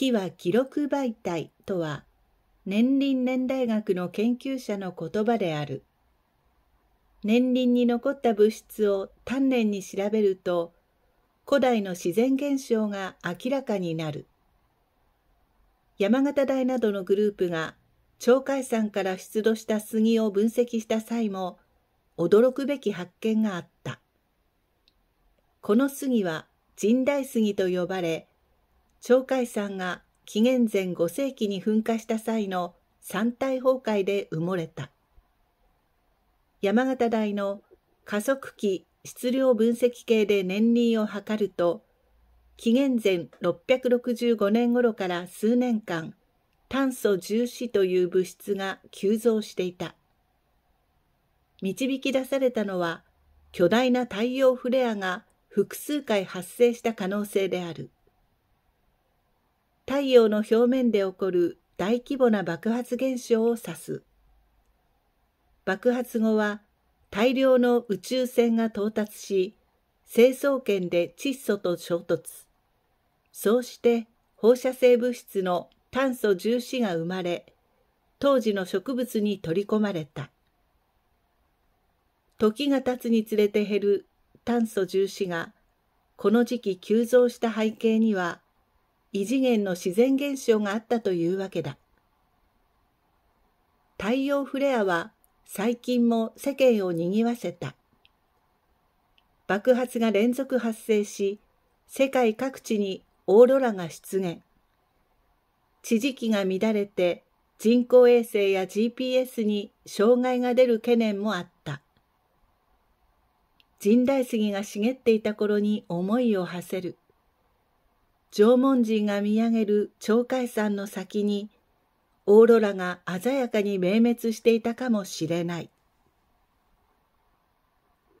非は記録媒体とは年輪年代学の研究者の言葉である。年輪に残った物質を丹念に調べると古代の自然現象が明らかになる。山形大などのグループが鳥海山から出土した杉を分析した際も驚くべき発見があった。この杉は神代杉と呼ばれ、鳥海山が紀元前5世紀に噴火した際の山体崩壊で埋もれた山形大の加速器質量分析計で年輪を測ると紀元前665年頃から数年間炭素重視という物質が急増していた導き出されたのは巨大な太陽フレアが複数回発生した可能性である太陽の表面で起こる大規模な爆発現象を指す。爆発後は大量の宇宙船が到達し、成層圏で窒素と衝突。そうして放射性物質の炭素重視が生まれ、当時の植物に取り込まれた。時が経つにつれて減る炭素重視が、この時期急増した背景には、異次元の自然現象があったというわけだ。太陽フレアは最近も世間を賑わせた。爆発が連続発生し、世界各地にオーロラが出現。地磁気が乱れて人工衛星や GPS に障害が出る懸念もあった。神代杉が茂っていた頃に思いを馳せる。縄文人が見上げる鳥海山の先にオーロラが鮮やかに明滅していたかもしれない